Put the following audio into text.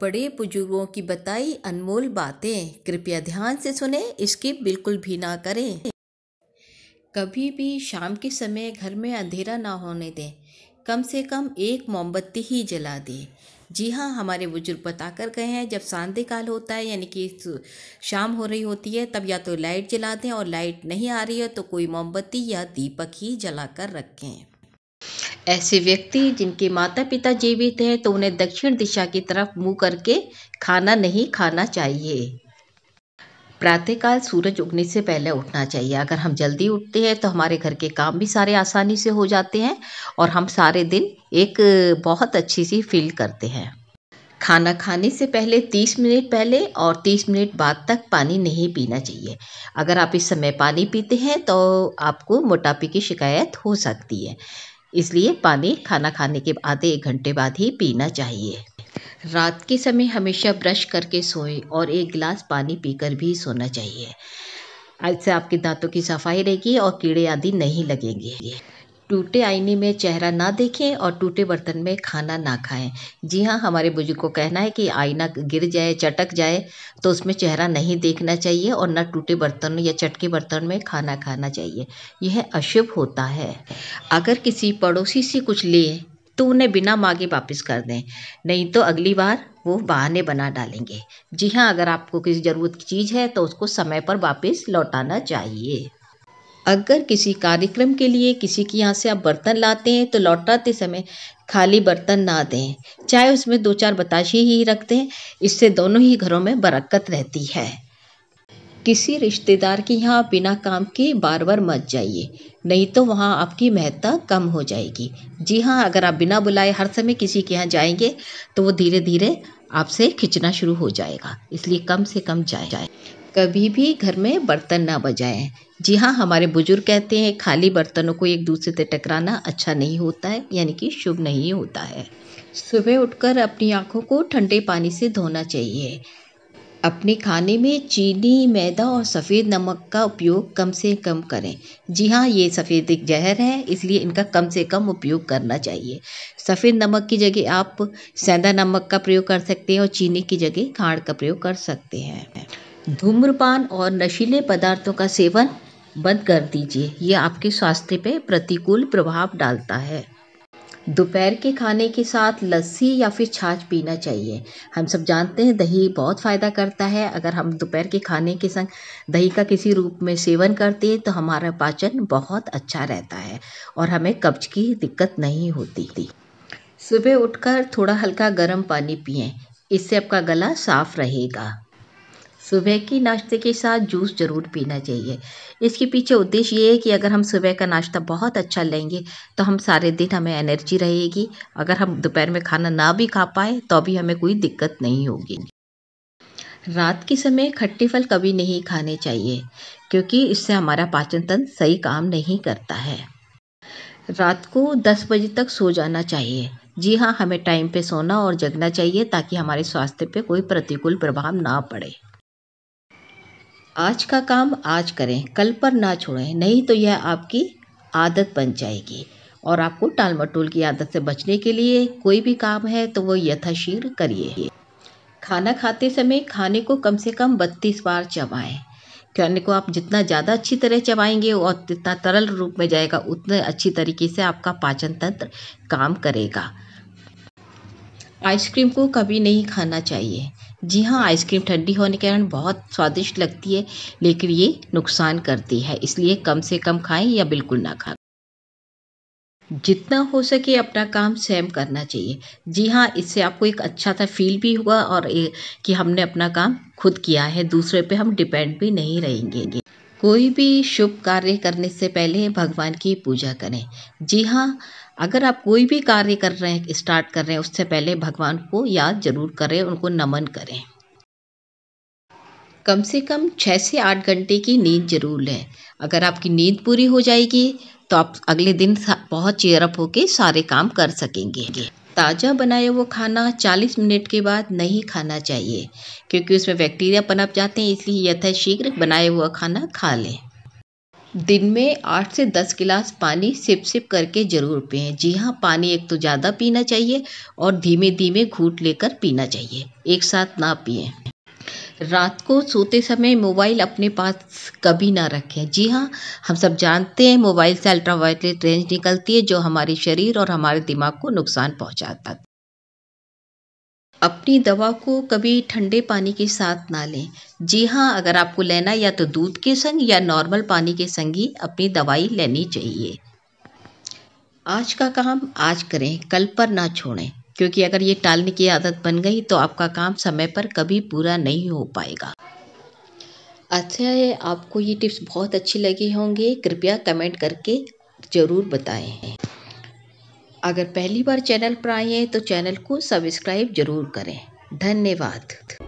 बड़े बुजुर्गों की बताई अनमोल बातें कृपया ध्यान से सुने इसकी बिल्कुल भी ना करें कभी भी शाम के समय घर में अंधेरा ना होने दें कम से कम एक मोमबत्ती ही जला दें जी हाँ हमारे बुजुर्ग बताकर गए हैं जब सांदे काल होता है यानी कि शाम हो रही होती है तब या तो लाइट जला दें और लाइट नहीं आ रही है तो कोई मोमबत्ती या दीपक ही जला कर रखें ऐसे व्यक्ति जिनके माता पिता जीवित हैं तो उन्हें दक्षिण दिशा की तरफ मुंह करके खाना नहीं खाना चाहिए प्रातःकाल सूरज उगने से पहले उठना चाहिए अगर हम जल्दी उठते हैं तो हमारे घर के काम भी सारे आसानी से हो जाते हैं और हम सारे दिन एक बहुत अच्छी सी फील करते हैं खाना खाने से पहले 30 मिनट पहले और 30 मिनट बाद तक पानी नहीं पीना चाहिए अगर आप इस समय पानी पीते हैं तो आपको मोटापे की शिकायत हो सकती है इसलिए पानी खाना खाने के आधे एक घंटे बाद ही पीना चाहिए रात के समय हमेशा ब्रश करके सोएं और एक गिलास पानी पीकर भी सोना चाहिए इससे आपके दांतों की सफाई रहेगी और कीड़े आदि नहीं लगेंगे टूटे आईने में चेहरा ना देखें और टूटे बर्तन में खाना ना खाएं जी हाँ हमारे बुजुर्ग को कहना है कि आईना गिर जाए चटक जाए तो उसमें चेहरा नहीं देखना चाहिए और ना टूटे बर्तन या चटके बर्तन में खाना खाना चाहिए यह अशुभ होता है अगर किसी पड़ोसी से कुछ ले तो उन्हें बिना मांगे वापस कर दें नहीं तो अगली बार वो बहाने बना डालेंगे जी हाँ अगर आपको किसी ज़रूरत की चीज़ है तो उसको समय पर वापस लौटाना चाहिए अगर किसी कार्यक्रम के लिए किसी के यहाँ से आप बर्तन लाते हैं तो लौटाते समय खाली बर्तन ना दें चाहे उसमें दो चार बताशे ही रख दें इससे दोनों ही घरों में बरकत रहती है किसी रिश्तेदार के यहाँ बिना काम के बार बार मत जाइए नहीं तो वहाँ आपकी महत्ता कम हो जाएगी जी हाँ अगर आप बिना बुलाए हर समय किसी के यहाँ जाएंगे तो वो धीरे धीरे आपसे खिंचना शुरू हो जाएगा इसलिए कम से कम जाए जाए कभी भी घर में बर्तन ना बजाएं जी हाँ हमारे बुजुर्ग कहते हैं खाली बर्तनों को एक दूसरे से टकराना अच्छा नहीं होता है यानी कि शुभ नहीं होता है सुबह उठकर अपनी आँखों को ठंडे पानी से धोना चाहिए अपने खाने में चीनी मैदा और सफ़ेद नमक का उपयोग कम से कम करें जी हाँ ये सफ़ेद एक जहर है इसलिए इनका कम से कम उपयोग करना चाहिए सफ़ेद नमक की जगह आप सेंधा नमक का प्रयोग कर सकते हैं और चीनी की जगह खाड़ का प्रयोग कर सकते हैं धूम्रपान और नशीले पदार्थों का सेवन बंद कर दीजिए ये आपके स्वास्थ्य पे प्रतिकूल प्रभाव डालता है दोपहर के खाने के साथ लस्सी या फिर छाछ पीना चाहिए हम सब जानते हैं दही बहुत फ़ायदा करता है अगर हम दोपहर के खाने के संग दही का किसी रूप में सेवन करते हैं तो हमारा पाचन बहुत अच्छा रहता है और हमें कब्ज की दिक्कत नहीं होती थी सुबह उठकर थोड़ा हल्का गर्म पानी पिएं इससे आपका गला साफ रहेगा सुबह की नाश्ते के साथ जूस ज़रूर पीना चाहिए इसके पीछे उद्देश्य ये है कि अगर हम सुबह का नाश्ता बहुत अच्छा लेंगे तो हम सारे दिन हमें एनर्जी रहेगी अगर हम दोपहर में खाना ना भी खा पाए तो भी हमें कोई दिक्कत नहीं होगी रात के समय खट्टे फल कभी नहीं खाने चाहिए क्योंकि इससे हमारा पाचन तंत्र सही काम नहीं करता है रात को 10 बजे तक सो जाना चाहिए जी हाँ हमें टाइम पे सोना और जगना चाहिए ताकि हमारे स्वास्थ्य पे कोई प्रतिकूल प्रभाव ना पड़े आज का काम आज करें कल पर ना छोड़ें नहीं तो यह आपकी आदत बन जाएगी और आपको टाल मटोल की आदत से बचने के लिए कोई भी काम है तो वो यथाशीर करिए खाना खाते समय खाने को कम से कम बत्तीस बार चबाएं खाने को आप जितना ज़्यादा अच्छी तरह चबाएंगे और जितना तरल रूप में जाएगा उतने अच्छी तरीके से आपका पाचन तंत्र काम करेगा आइसक्रीम को कभी नहीं खाना चाहिए जी हाँ आइसक्रीम ठंडी होने के कारण बहुत स्वादिष्ट लगती है लेकिन ये नुकसान करती है इसलिए कम से कम खाएं या बिल्कुल ना खाएं जितना हो सके अपना काम सेम करना चाहिए जी हाँ इससे आपको एक अच्छा सा फील भी हुआ और कि हमने अपना काम खुद किया है दूसरे पे हम डिपेंड भी नहीं रहेंगे कोई भी शुभ कार्य करने से पहले भगवान की पूजा करें जी हाँ अगर आप कोई भी कार्य कर रहे हैं स्टार्ट कर रहे हैं उससे पहले भगवान को याद जरूर करें उनको नमन करें कम से कम छः से आठ घंटे की नींद जरूर लें अगर आपकी नींद पूरी हो जाएगी तो आप अगले दिन बहुत चेयरअप होकर सारे काम कर सकेंगे ताज़ा बनाया हुआ खाना 40 मिनट के बाद नहीं खाना चाहिए क्योंकि उसमें बैक्टीरिया पनप जाते हैं इसलिए यथाशीघ्र बनाया हुआ खाना खा लें दिन में आठ से दस गिलास पानी सिप सिप करके ज़रूर पिएं जी हाँ पानी एक तो ज़्यादा पीना चाहिए और धीमे धीमे घूट लेकर पीना चाहिए एक साथ ना पिए रात को सोते समय मोबाइल अपने पास कभी ना रखें जी हाँ हम सब जानते हैं मोबाइल से अल्ट्रावायलेट रेंज निकलती है जो हमारे शरीर और हमारे दिमाग को नुकसान पहुँचाता अपनी दवा को कभी ठंडे पानी के साथ ना लें जी हाँ अगर आपको लेना या तो दूध के संग या नॉर्मल पानी के संग ही अपनी दवाई लेनी चाहिए आज का काम आज करें कल पर ना छोड़ें क्योंकि अगर ये टालने की आदत बन गई तो आपका काम समय पर कभी पूरा नहीं हो पाएगा अच्छा है आपको ये टिप्स बहुत अच्छी लगी होंगी कृपया कमेंट करके ज़रूर बताएं अगर पहली बार चैनल पर आए हैं तो चैनल को सब्सक्राइब जरूर करें धन्यवाद